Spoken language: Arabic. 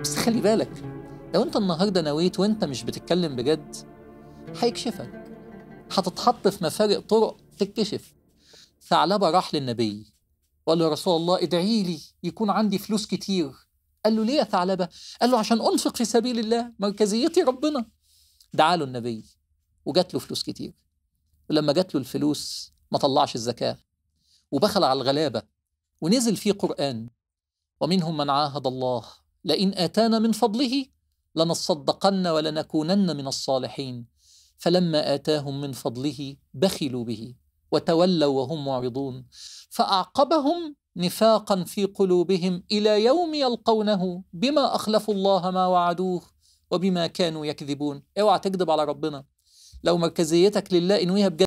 بس خلي بالك لو انت النهارده نويت وانت مش بتتكلم بجد هيكشفك هتتحط في مفارق طرق تتكشف ثعلبه راح للنبي وقال له يا رسول الله ادعي لي يكون عندي فلوس كتير قال له ليه يا ثعلبه؟ قال له عشان انفق في سبيل الله مركزيتي ربنا دعا له النبي وجات له فلوس كتير ولما جات له الفلوس ما طلعش الزكاه وبخل على الغلابه ونزل فيه قران ومنهم من عاهد الله لئن اتانا من فضله لنصدقن ولنكونن من الصالحين فلما اتاهم من فضله بخلوا به وتولوا وهم معرضون فاعقبهم نفاقا في قلوبهم الى يوم يلقونه بما اخلفوا الله ما وعدوه وبما كانوا يكذبون اوعى تكذب على ربنا لو مركزيتك لله انويها بجد